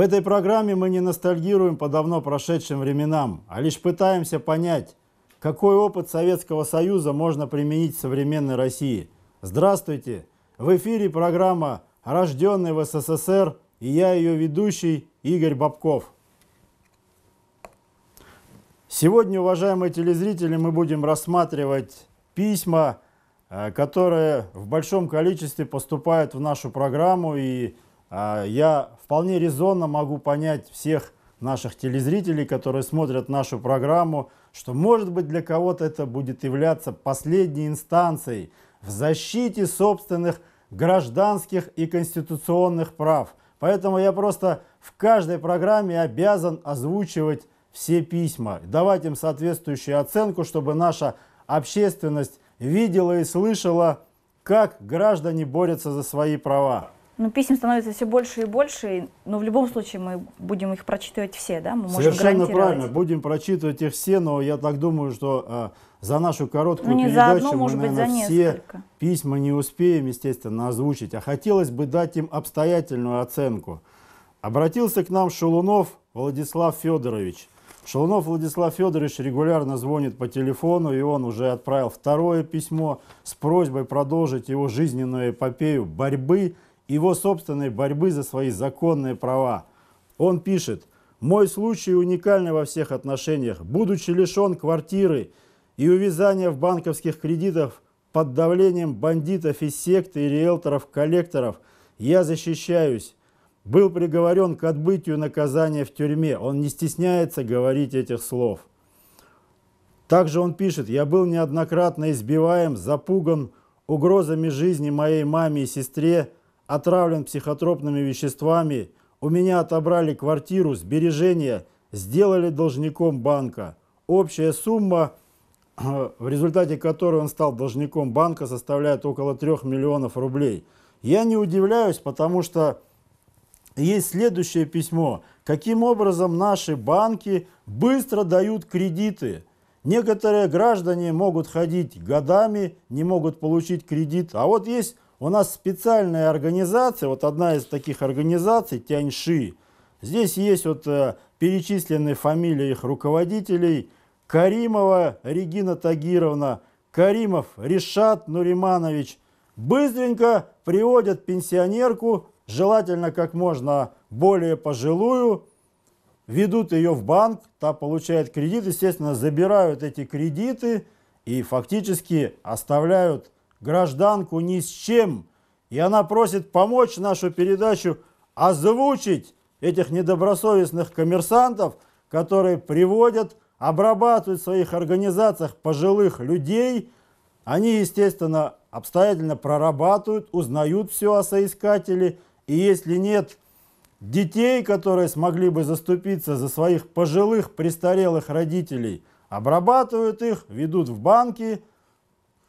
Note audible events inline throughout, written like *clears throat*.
В этой программе мы не ностальгируем по давно прошедшим временам, а лишь пытаемся понять, какой опыт Советского Союза можно применить в современной России. Здравствуйте! В эфире программа «Рожденный в СССР» и я ее ведущий Игорь Бабков. Сегодня, уважаемые телезрители, мы будем рассматривать письма, э, которые в большом количестве поступают в нашу программу и а я вполне резонно могу понять всех наших телезрителей, которые смотрят нашу программу, что, может быть, для кого-то это будет являться последней инстанцией в защите собственных гражданских и конституционных прав. Поэтому я просто в каждой программе обязан озвучивать все письма, давать им соответствующую оценку, чтобы наша общественность видела и слышала, как граждане борются за свои права. Ну, писем становится все больше и больше, но ну, в любом случае мы будем их прочитывать все, да? Мы Совершенно правильно, будем прочитывать их все, но я так думаю, что э, за нашу короткую ну, не передачу одну, мы, быть, наверное, все письма не успеем, естественно, озвучить, а хотелось бы дать им обстоятельную оценку. Обратился к нам Шелунов Владислав Федорович. Шелунов Владислав Федорович регулярно звонит по телефону, и он уже отправил второе письмо с просьбой продолжить его жизненную эпопею борьбы – его собственной борьбы за свои законные права. Он пишет, «Мой случай уникальный во всех отношениях. Будучи лишен квартиры и увязания в банковских кредитов под давлением бандитов и секты и риэлторов-коллекторов, я защищаюсь. Был приговорен к отбытию наказания в тюрьме. Он не стесняется говорить этих слов». Также он пишет, «Я был неоднократно избиваем, запуган угрозами жизни моей маме и сестре, отравлен психотропными веществами, у меня отобрали квартиру, сбережения, сделали должником банка. Общая сумма, *clears throat* в результате которой он стал должником банка, составляет около 3 миллионов рублей. Я не удивляюсь, потому что есть следующее письмо. Каким образом наши банки быстро дают кредиты? Некоторые граждане могут ходить годами, не могут получить кредит. А вот есть у нас специальная организация, вот одна из таких организаций, Тяньши. Здесь есть вот э, перечисленные фамилии их руководителей. Каримова Регина Тагировна, Каримов Решат Нуриманович. Быстренько приводят пенсионерку, желательно как можно более пожилую, ведут ее в банк, та получает кредит, естественно, забирают эти кредиты и фактически оставляют гражданку ни с чем, и она просит помочь нашу передачу озвучить этих недобросовестных коммерсантов, которые приводят, обрабатывают в своих организациях пожилых людей. Они, естественно, обстоятельно прорабатывают, узнают все о соискателе, и если нет детей, которые смогли бы заступиться за своих пожилых престарелых родителей, обрабатывают их, ведут в банки,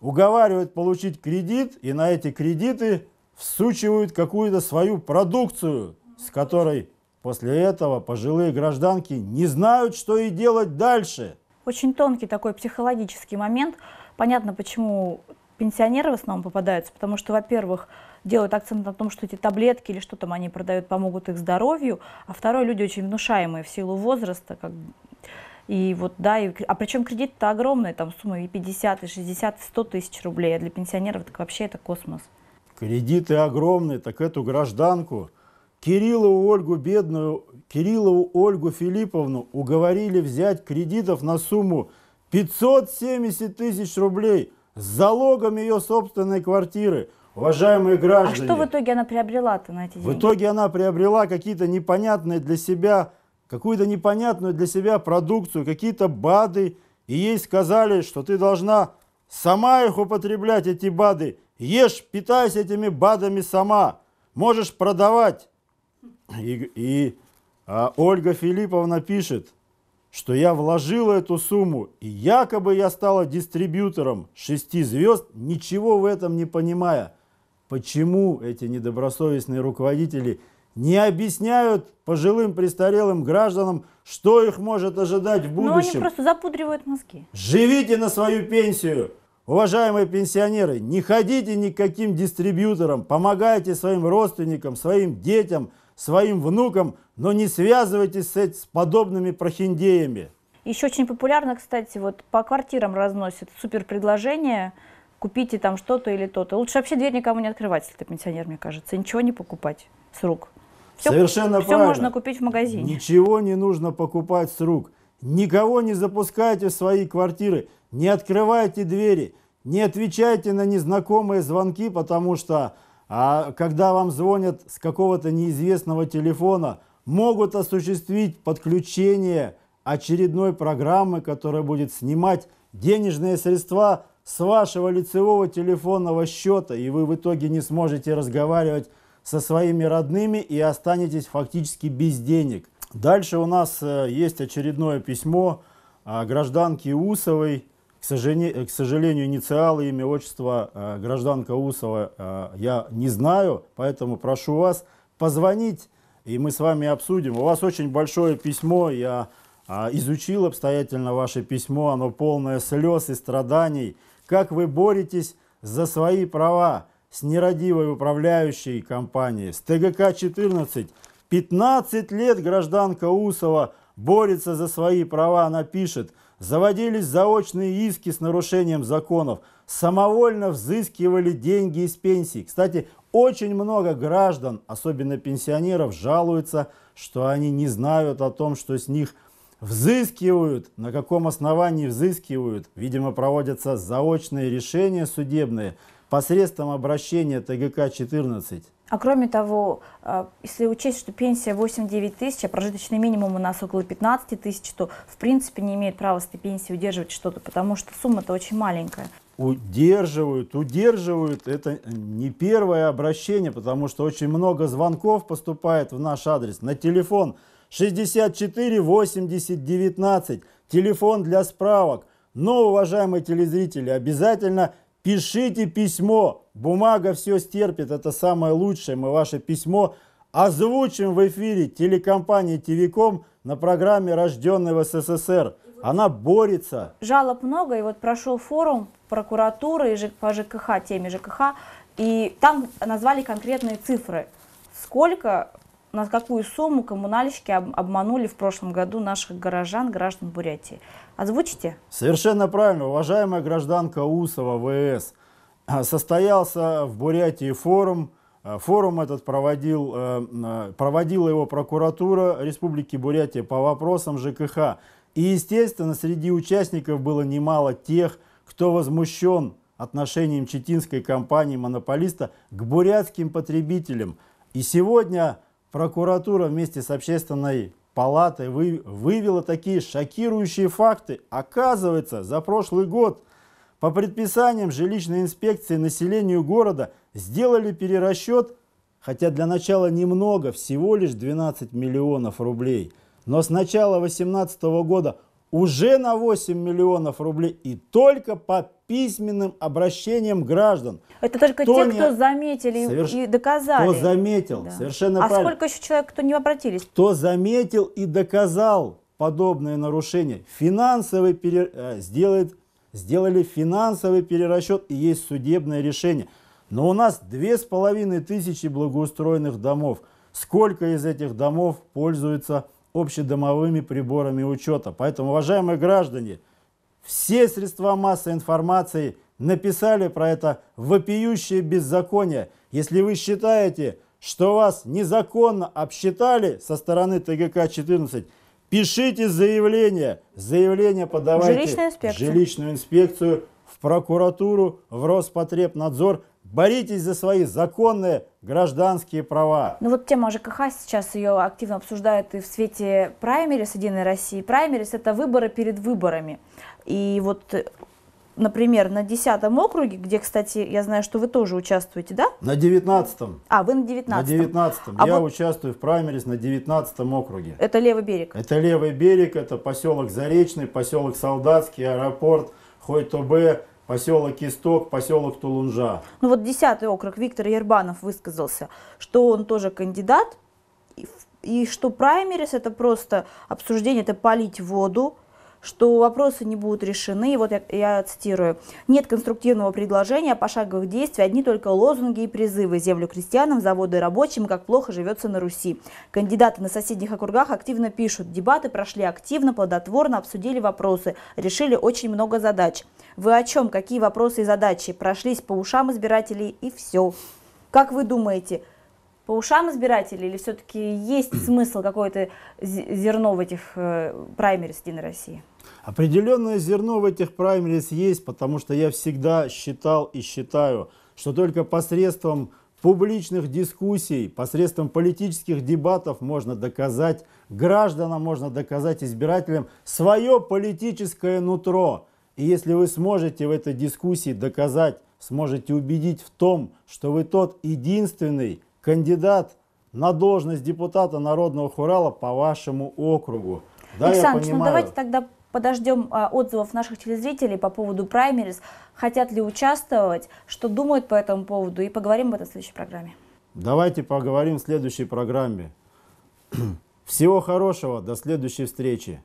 уговаривают получить кредит, и на эти кредиты всучивают какую-то свою продукцию, с которой после этого пожилые гражданки не знают, что и делать дальше. Очень тонкий такой психологический момент. Понятно, почему пенсионеры в основном попадаются, потому что, во-первых, делают акцент на том, что эти таблетки или что там они продают, помогут их здоровью, а второе, люди очень внушаемые в силу возраста, как и вот, да, и, а причем кредит-то огромный, там сумма и 50, и 60, и 100 тысяч рублей, а для пенсионеров так вообще это космос. Кредиты огромные, так эту гражданку Кириллову Ольгу Бедную, Кириллову Ольгу Филипповну уговорили взять кредитов на сумму 570 тысяч рублей с залогом ее собственной квартиры. Уважаемые граждане. А что в итоге она приобрела-то на эти деньги? В итоге она приобрела какие-то непонятные для себя какую-то непонятную для себя продукцию, какие-то БАДы, и ей сказали, что ты должна сама их употреблять, эти БАДы. Ешь, питайся этими БАДами сама, можешь продавать. И, и а, Ольга Филипповна пишет, что я вложила эту сумму, и якобы я стала дистрибьютором шести звезд, ничего в этом не понимая. Почему эти недобросовестные руководители – не объясняют пожилым престарелым гражданам, что их может ожидать в будущем. Но они просто запудривают мозги. Живите на свою пенсию. Уважаемые пенсионеры, не ходите никаким дистрибьюторам, помогайте своим родственникам, своим детям, своим внукам, но не связывайтесь с подобными прохиндеями. Еще очень популярно, кстати, вот по квартирам разносят супер предложения купите там что-то или то-то. Лучше вообще дверь никому не открывать, если ты пенсионер, мне кажется, и ничего не покупать с рук. Все, Совершенно все правильно. можно купить в магазине. Ничего не нужно покупать с рук. Никого не запускайте в свои квартиры, не открывайте двери, не отвечайте на незнакомые звонки, потому что а, когда вам звонят с какого-то неизвестного телефона, могут осуществить подключение очередной программы, которая будет снимать денежные средства с вашего лицевого телефонного счета, и вы в итоге не сможете разговаривать со своими родными и останетесь фактически без денег. Дальше у нас э, есть очередное письмо а, гражданки Усовой. К сожалению, э, к сожалению, инициалы, имя, отчества э, гражданка Усова я не знаю, поэтому прошу вас позвонить, и мы с вами обсудим. У вас очень большое письмо, я а, изучил обстоятельно ваше письмо, оно полное слез и страданий. Как вы боретесь за свои права? с нерадивой управляющей компанией. С ТГК-14 15 лет гражданка Усова борется за свои права, она пишет. Заводились заочные иски с нарушением законов. Самовольно взыскивали деньги из пенсий. Кстати, очень много граждан, особенно пенсионеров, жалуются, что они не знают о том, что с них взыскивают, на каком основании взыскивают. Видимо, проводятся заочные решения судебные – посредством обращения ТГК-14. А кроме того, э, если учесть, что пенсия 8-9 тысяч, а прожиточный минимум у нас около 15 тысяч, то в принципе не имеет права с этой пенсии удерживать что-то, потому что сумма-то очень маленькая. Удерживают, удерживают. Это не первое обращение, потому что очень много звонков поступает в наш адрес на телефон 64 80 19, телефон для справок. Но, уважаемые телезрители, обязательно Пишите письмо. Бумага все стерпит. Это самое лучшее. Мы ваше письмо озвучим в эфире телекомпании ТВКом на программе «Рожденный в СССР». Она борется. Жалоб много, и вот прошел форум прокуратуры и по ЖКХ, теме ЖКХ, и там назвали конкретные цифры, сколько на какую сумму коммунальщики обманули в прошлом году наших горожан, граждан Бурятии. Озвучите? Совершенно правильно, уважаемая гражданка Усова, ВС. Э, состоялся в Бурятии форум. Э, форум этот проводил, э, проводила его прокуратура Республики Бурятия по вопросам ЖКХ. И, естественно, среди участников было немало тех, кто возмущен отношением читинской компании-монополиста к бурятским потребителям. И сегодня Прокуратура вместе с общественной палатой вы, вывела такие шокирующие факты. Оказывается, за прошлый год по предписаниям жилищной инспекции населению города сделали перерасчет, хотя для начала немного, всего лишь 12 миллионов рублей. Но с начала 2018 года уже на 8 миллионов рублей и только по письменным обращением граждан. Это только кто те, не... кто заметили Соверш... и доказали. Кто заметил, да. совершенно а правильно. А сколько еще человек, кто не обратились? Кто заметил и доказал подобное нарушение, финансовый пере... Э, сделает... сделали финансовый перерасчет и есть судебное решение. Но у нас две с половиной тысячи благоустроенных домов. Сколько из этих домов пользуются общедомовыми приборами учета? Поэтому, уважаемые граждане, все средства массовой информации написали про это вопиющее беззаконие. Если вы считаете, что вас незаконно обсчитали со стороны ТГК-14, пишите заявление. Заявление подавайте в жилищную инспекцию, жилищную инспекцию в прокуратуру, в Роспотребнадзор. Боритесь за свои законные гражданские права. Ну вот тема ЖКХ сейчас ее активно обсуждают и в свете праймерис Единой России. Праймерис – это выборы перед выборами. И вот э, например, на 10 округе, где, кстати, я знаю, что вы тоже участвуете, да? На 19. А, вы на 19. На 19. А я вот... участвую в праймерис на 19 округе. Это левый берег. Это левый берег, это поселок Заречный, поселок Солдатский, аэропорт, Хойтобе, поселок Исток, поселок Тулунжа. Ну вот 10 округ Виктор Ербанов высказался, что он тоже кандидат, и, и что праймерис это просто обсуждение, это полить воду, что вопросы не будут решены. Вот я, я цитирую. «Нет конструктивного предложения, пошаговых действий, одни только лозунги и призывы. Землю крестьянам, заводы рабочим, как плохо живется на Руси». Кандидаты на соседних округах активно пишут. Дебаты прошли активно, плодотворно, обсудили вопросы, решили очень много задач. Вы о чем? Какие вопросы и задачи? Прошлись по ушам избирателей и все. Как вы думаете, по ушам избирателей, или все-таки есть *clears throat* смысл какое-то зерно в этих э, праймерис Единой России? Определенное зерно в этих праймерис есть, потому что я всегда считал и считаю, что только посредством публичных дискуссий, посредством политических дебатов можно доказать гражданам, можно доказать избирателям свое политическое нутро. И если вы сможете в этой дискуссии доказать, сможете убедить в том, что вы тот единственный кандидат на должность депутата Народного Хурала по вашему округу. Да, Александр, я ну давайте тогда подождем а, отзывов наших телезрителей по поводу праймерис, хотят ли участвовать, что думают по этому поводу, и поговорим об этом в следующей программе. Давайте поговорим в следующей программе. *clears throat* Всего хорошего, до следующей встречи.